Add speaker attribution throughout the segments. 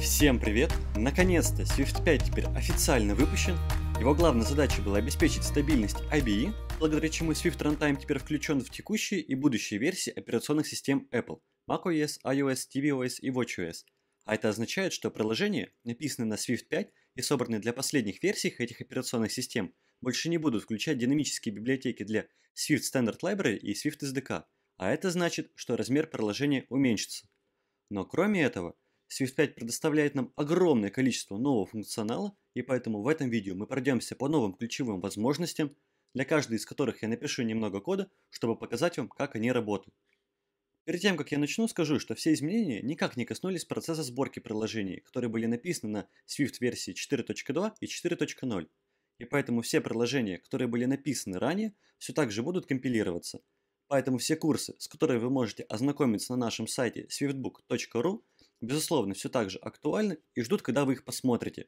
Speaker 1: Всем привет! Наконец-то Swift 5 теперь официально выпущен. Его главной задачей была обеспечить стабильность IBE, благодаря чему Swift Runtime теперь включен в текущие и будущие версии операционных систем Apple, macOS, iOS, tvOS и watchOS. А это означает, что приложения, написанные на Swift 5 и собранные для последних версий этих операционных систем, больше не будут включать динамические библиотеки для Swift Standard Library и Swift SDK, а это значит, что размер приложения уменьшится. Но кроме этого, Swift 5 предоставляет нам огромное количество нового функционала, и поэтому в этом видео мы пройдемся по новым ключевым возможностям, для каждой из которых я напишу немного кода, чтобы показать вам, как они работают. Перед тем, как я начну, скажу, что все изменения никак не коснулись процесса сборки приложений, которые были написаны на Swift версии 4.2 и 4.0. И поэтому все приложения, которые были написаны ранее, все так же будут компилироваться. Поэтому все курсы, с которыми вы можете ознакомиться на нашем сайте swiftbook.ru, безусловно, все так же актуальны и ждут, когда вы их посмотрите.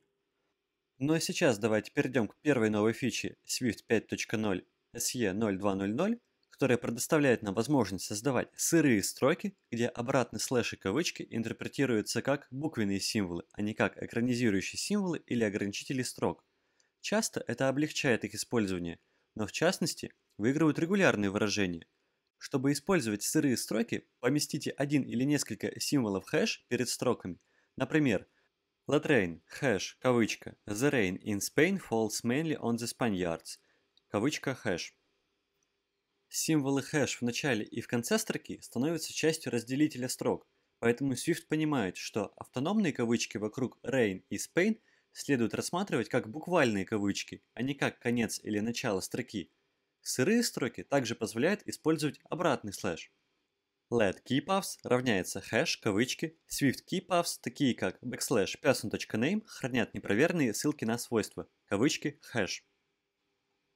Speaker 1: Ну а сейчас давайте перейдем к первой новой фиче Swift 5.0 SE0200, которая предоставляет нам возможность создавать сырые строки, где обратный слэш и кавычки интерпретируются как буквенные символы, а не как экранизирующие символы или ограничители строк. Часто это облегчает их использование, но в частности выигрывают регулярные выражения – чтобы использовать сырые строки, поместите один или несколько символов хэш перед строками. Например, Let rain, хэш, кавычка, the rain in Spain falls mainly on the Spaniards, кавычка хэш. Символы хэш в начале и в конце строки становятся частью разделителя строк, поэтому Swift понимает, что автономные кавычки вокруг rain и Spain следует рассматривать как буквальные кавычки, а не как конец или начало строки – Сырые строки также позволяют использовать обратный слэш. Let keypaths равняется хэш, кавычки. Swift keypaths, такие как backslash person.name, хранят непроверенные ссылки на свойства, кавычки, хэш.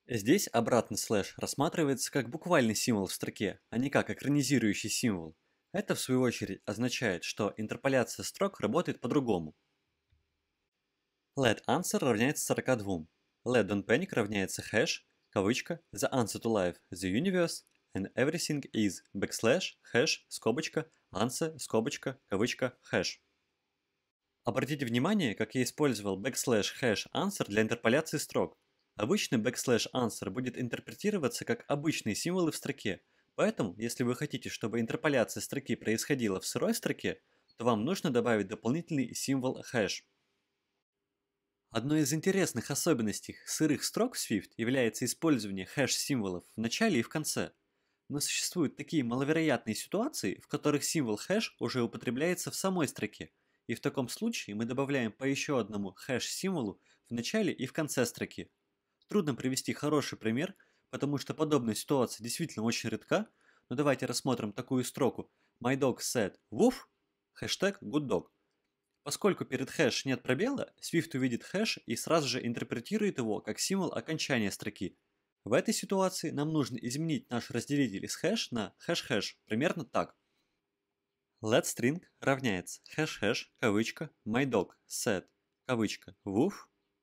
Speaker 1: Здесь обратный слэш рассматривается как буквальный символ в строке, а не как экранизирующий символ. Это, в свою очередь, означает, что интерполяция строк работает по-другому. Let answer равняется 42. Let don't panic равняется хэш, кавычка, the answer to life, the universe, and everything is backslash hash скобочка answer скобочка кавычка hash. Обратите внимание, как я использовал backslash hash answer для интерполяции строк. Обычный backslash answer будет интерпретироваться как обычные символы в строке, поэтому, если вы хотите, чтобы интерполяция строки происходила в сырой строке, то вам нужно добавить дополнительный символ hash. Одной из интересных особенностей сырых строк в Swift является использование хэш-символов в начале и в конце. Но существуют такие маловероятные ситуации, в которых символ хэш уже употребляется в самой строке, и в таком случае мы добавляем по еще одному хэш-символу в начале и в конце строки. Трудно привести хороший пример, потому что подобная ситуация действительно очень редка, но давайте рассмотрим такую строку «My dog said woof» хэштег «good dog». Поскольку перед хэш нет пробела, Swift увидит хэш и сразу же интерпретирует его как символ окончания строки. В этой ситуации нам нужно изменить наш разделитель из хэш на хэш-хэш, примерно так. let string равняется хэш-хэш, кавычка, mydog, set, кавычка, woof,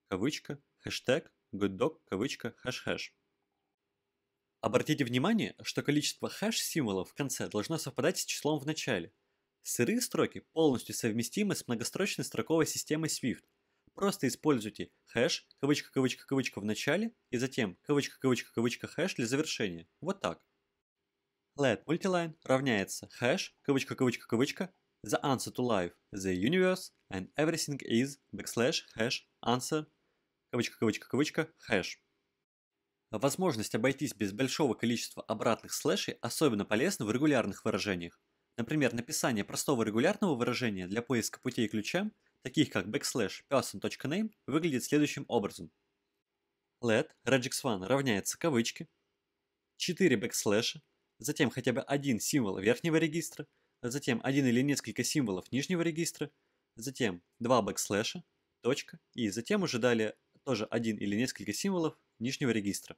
Speaker 1: кавычка, хэштег, gooddog, кавычка, хэш-хэш. Обратите внимание, что количество хэш-символов в конце должно совпадать с числом в начале. Сырые строки полностью совместимы с многострочной строковой системой Swift. Просто используйте хэш, кавычка, кавычка, кавычка в начале и затем кавычка, кавычка, кавычка, хэш для завершения. Вот так. Let multiline равняется хэш, кавычка, кавычка, кавычка, the answer to life, the universe, and everything is backslash hash answer, кавычка, кавычка, кавычка, hash. Возможность обойтись без большого количества обратных слэшей особенно полезна в регулярных выражениях. Например, написание простого регулярного выражения для поиска путей ключа, таких как backslash person.name, выглядит следующим образом. let regex1 равняется кавычки, 4 бэкслэша, затем хотя бы один символ верхнего регистра, затем один или несколько символов нижнего регистра, затем два бэкслэша, точка, и затем уже далее тоже один или несколько символов нижнего регистра.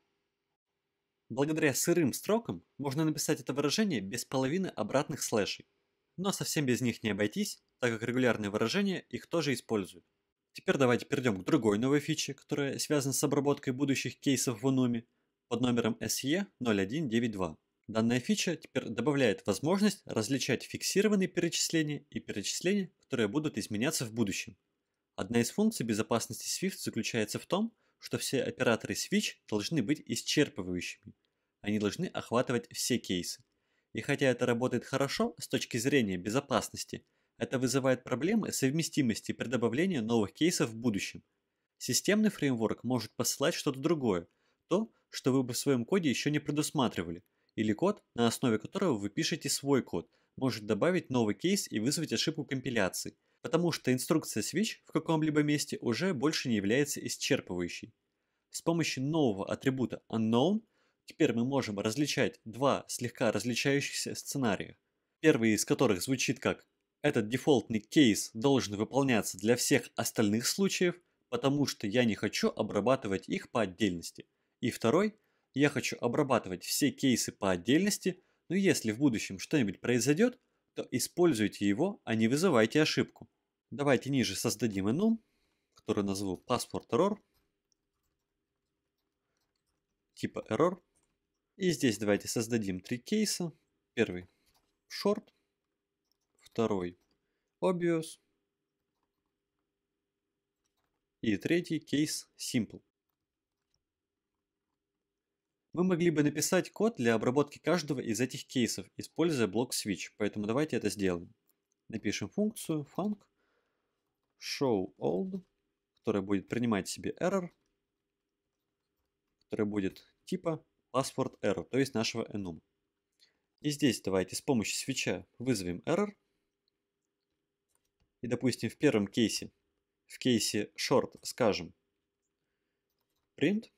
Speaker 1: Благодаря сырым строкам можно написать это выражение без половины обратных слэшей. Но совсем без них не обойтись, так как регулярные выражения их тоже используют. Теперь давайте перейдем к другой новой фиче, которая связана с обработкой будущих кейсов в Unumi под номером SE0192. Данная фича теперь добавляет возможность различать фиксированные перечисления и перечисления, которые будут изменяться в будущем. Одна из функций безопасности Swift заключается в том, что все операторы Switch должны быть исчерпывающими. Они должны охватывать все кейсы. И хотя это работает хорошо с точки зрения безопасности, это вызывает проблемы совместимости при добавлении новых кейсов в будущем. Системный фреймворк может посылать что-то другое, то, что вы бы в своем коде еще не предусматривали, или код, на основе которого вы пишете свой код, может добавить новый кейс и вызвать ошибку компиляции – потому что инструкция Switch в каком-либо месте уже больше не является исчерпывающей. С помощью нового атрибута Unknown теперь мы можем различать два слегка различающихся сценария, первый из которых звучит как «Этот дефолтный кейс должен выполняться для всех остальных случаев, потому что я не хочу обрабатывать их по отдельности». И второй «Я хочу обрабатывать все кейсы по отдельности, но если в будущем что-нибудь произойдет – то используйте его, а не вызывайте ошибку. Давайте ниже создадим enum, который назову passport error, типа error. И здесь давайте создадим три кейса. Первый short, второй obvious и третий кейс simple. Мы могли бы написать код для обработки каждого из этих кейсов, используя блок switch, поэтому давайте это сделаем. Напишем функцию func show old, которая будет принимать себе error, которая будет типа password error, то есть нашего enum. И здесь давайте с помощью свеча вызовем error. И допустим в первом кейсе, в кейсе short скажем print –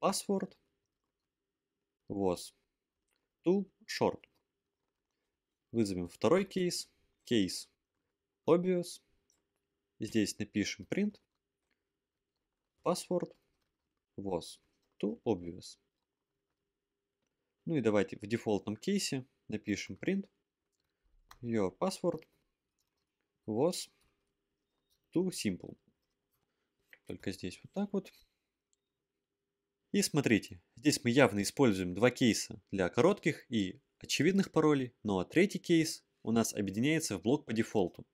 Speaker 1: password was too short. Вызовем второй кейс, кейс obvious. Здесь напишем print password was too obvious. Ну и давайте в дефолтном кейсе напишем print your password was too simple. Только здесь вот так вот. И смотрите, здесь мы явно используем два кейса для коротких и очевидных паролей, но ну а третий кейс у нас объединяется в блок по дефолту.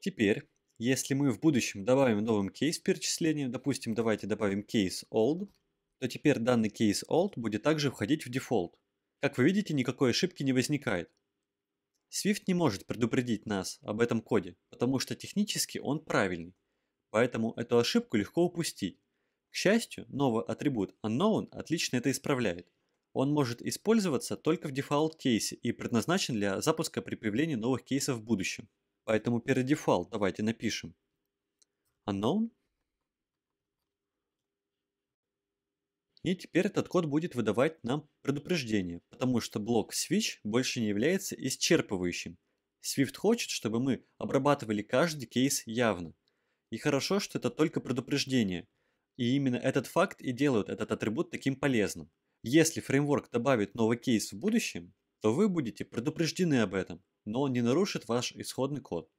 Speaker 1: Теперь, если мы в будущем добавим новым кейс в допустим, давайте добавим кейс old, то теперь данный кейс old будет также входить в дефолт. Как вы видите, никакой ошибки не возникает. Swift не может предупредить нас об этом коде, потому что технически он правильный, поэтому эту ошибку легко упустить. К счастью, новый атрибут unknown отлично это исправляет. Он может использоваться только в дефолт кейсе и предназначен для запуска при появлении новых кейсов в будущем. Поэтому перед дефолт давайте напишем unknown. И теперь этот код будет выдавать нам предупреждение, потому что блок switch больше не является исчерпывающим. Swift хочет, чтобы мы обрабатывали каждый кейс явно. И хорошо, что это только предупреждение – и именно этот факт и делают этот атрибут таким полезным. Если фреймворк добавит новый кейс в будущем, то вы будете предупреждены об этом, но он не нарушит ваш исходный код.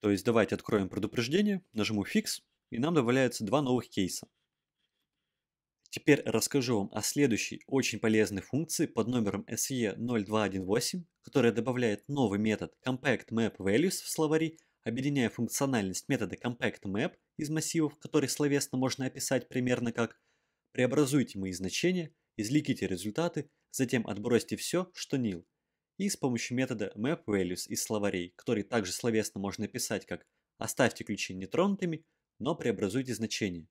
Speaker 1: То есть давайте откроем предупреждение, нажму Fix, и нам добавляются два новых кейса. Теперь расскажу вам о следующей очень полезной функции под номером SE0218, которая добавляет новый метод CompactMapValues в словари, объединяя функциональность метода CompactMap из массивов, который словесно можно описать примерно как «преобразуйте мои значения, извлеките результаты, затем отбросьте все, что nil», и с помощью метода map_values из словарей, который также словесно можно описать как «оставьте ключи нетронутыми, но преобразуйте значения».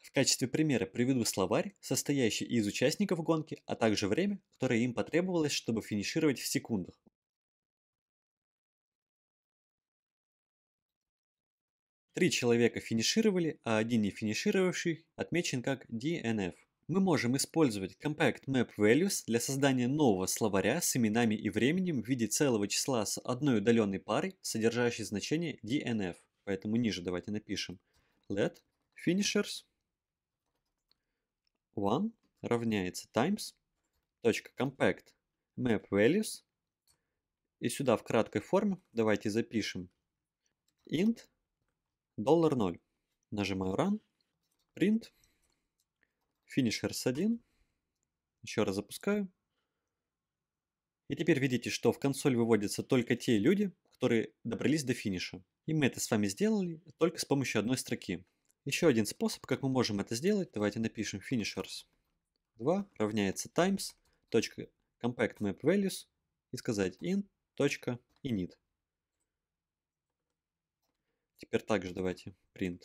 Speaker 1: В качестве примера приведу словарь, состоящий из участников гонки, а также время, которое им потребовалось, чтобы финишировать в секундах. Три человека финишировали, а один не финишировавший отмечен как DNF. Мы можем использовать Compact Map Values для создания нового словаря с именами и временем в виде целого числа с одной удаленной парой, содержащей значение DNF. Поэтому ниже давайте напишем let finishers one равняется times .compact map values. И сюда в краткой форме давайте запишем int доллар 0. Нажимаю Run, Print, Finishers 1. Еще раз запускаю. И теперь видите, что в консоль выводятся только те люди, которые добрались до финиша. И мы это с вами сделали только с помощью одной строки. Еще один способ, как мы можем это сделать, давайте напишем finishers 2 равняется times .compact map values и сказать in .init. Теперь также давайте print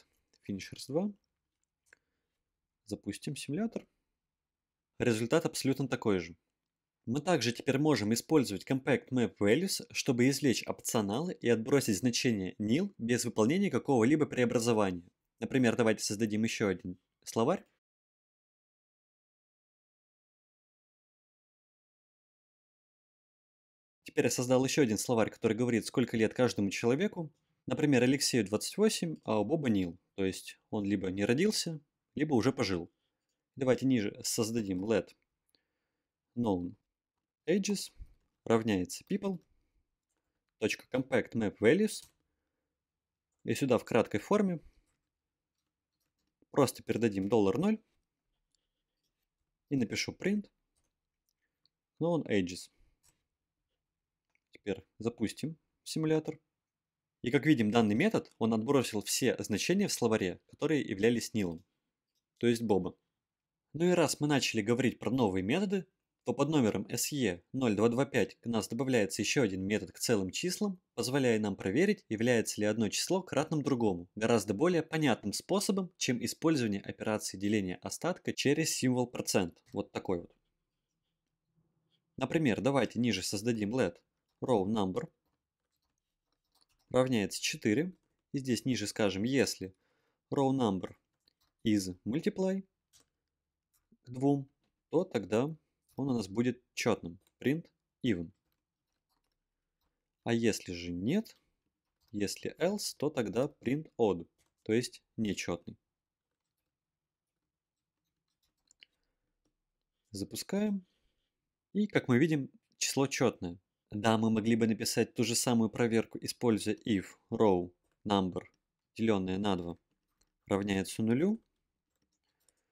Speaker 1: finishers 2. Запустим симулятор. Результат абсолютно такой же. Мы также теперь можем использовать Compact Map Values, чтобы извлечь опционалы и отбросить значение nil без выполнения какого-либо преобразования. Например, давайте создадим еще один словарь. Теперь я создал еще один словарь, который говорит, сколько лет каждому человеку. Например, Алексею 28, а у Боба Нил. То есть он либо не родился, либо уже пожил. Давайте ниже создадим let known ages равняется people .compact map values и сюда в краткой форме просто передадим доллар 0 и напишу print known ages. Теперь запустим симулятор. И как видим, данный метод, он отбросил все значения в словаре, которые являлись нилом, то есть Боба. Ну и раз мы начали говорить про новые методы, то под номером SE0225 к нас добавляется еще один метод к целым числам, позволяя нам проверить, является ли одно число кратным другому, гораздо более понятным способом, чем использование операции деления остатка через символ процент, вот такой вот. Например, давайте ниже создадим let row number равняется 4. И здесь ниже скажем, если row number из multiply к 2, то тогда он у нас будет четным. Print even. А если же нет, если else, то тогда print odd, то есть нечетный. Запускаем. И, как мы видим, число четное. Да, мы могли бы написать ту же самую проверку, используя if row number, деленное на 2, равняется нулю,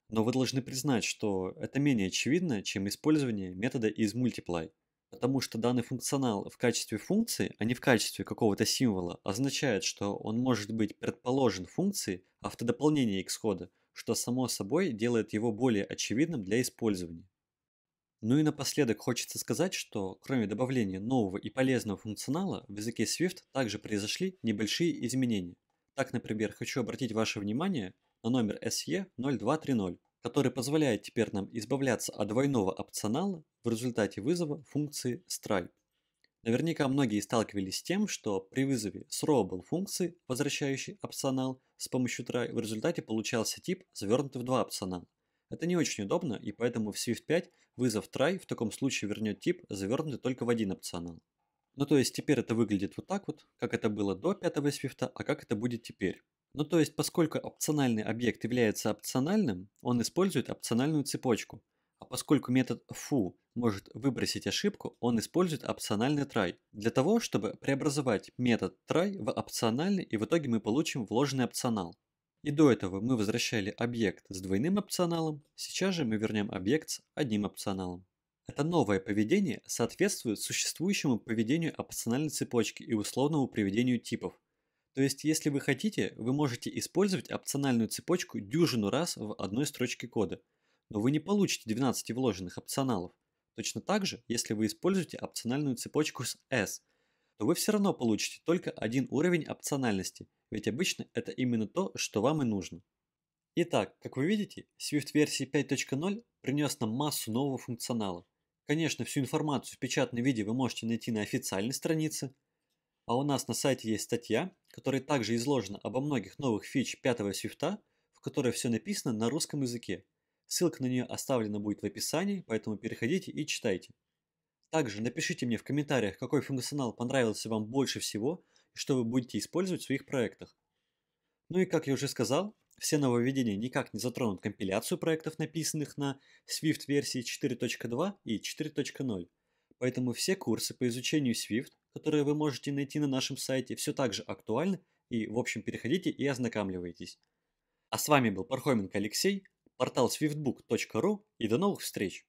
Speaker 1: но вы должны признать, что это менее очевидно, чем использование метода из multiply, потому что данный функционал в качестве функции, а не в качестве какого-то символа, означает, что он может быть предположен функцией автодополнения исхода, что само собой делает его более очевидным для использования. Ну и напоследок хочется сказать, что кроме добавления нового и полезного функционала, в языке Swift также произошли небольшие изменения. Так, например, хочу обратить ваше внимание на номер SE0230, который позволяет теперь нам избавляться от двойного опционала в результате вызова функции stripe. Наверняка многие сталкивались с тем, что при вызове был функции, возвращающей опционал с помощью try, в результате получался тип завернутый в два опционала. Это не очень удобно, и поэтому в Swift 5 вызов try в таком случае вернет тип, завернутый только в один опционал. Ну то есть теперь это выглядит вот так вот, как это было до пятого Swift, а как это будет теперь. Ну то есть поскольку опциональный объект является опциональным, он использует опциональную цепочку. А поскольку метод foo может выбросить ошибку, он использует опциональный try для того, чтобы преобразовать метод try в опциональный и в итоге мы получим вложенный опционал. И до этого мы возвращали объект с двойным опционалом, сейчас же мы вернем объект с одним опционалом. Это новое поведение соответствует существующему поведению опциональной цепочки и условному приведению типов. То есть, если вы хотите, вы можете использовать опциональную цепочку дюжину раз в одной строчке кода, но вы не получите 12 вложенных опционалов. Точно так же, если вы используете опциональную цепочку с S – то вы все равно получите только один уровень опциональности, ведь обычно это именно то, что вам и нужно. Итак, как вы видите, Swift версии 5.0 принес нам массу нового функционала. Конечно, всю информацию в печатном виде вы можете найти на официальной странице, а у нас на сайте есть статья, которая также изложена обо многих новых фич 5 Swift, в которой все написано на русском языке. Ссылка на нее оставлена будет в описании, поэтому переходите и читайте. Также напишите мне в комментариях, какой функционал понравился вам больше всего и что вы будете использовать в своих проектах. Ну и как я уже сказал, все нововведения никак не затронут компиляцию проектов, написанных на Swift версии 4.2 и 4.0. Поэтому все курсы по изучению Swift, которые вы можете найти на нашем сайте, все так же актуальны и, в общем, переходите и ознакомливайтесь. А с вами был Пархоменко Алексей, портал swiftbook.ru и до новых встреч!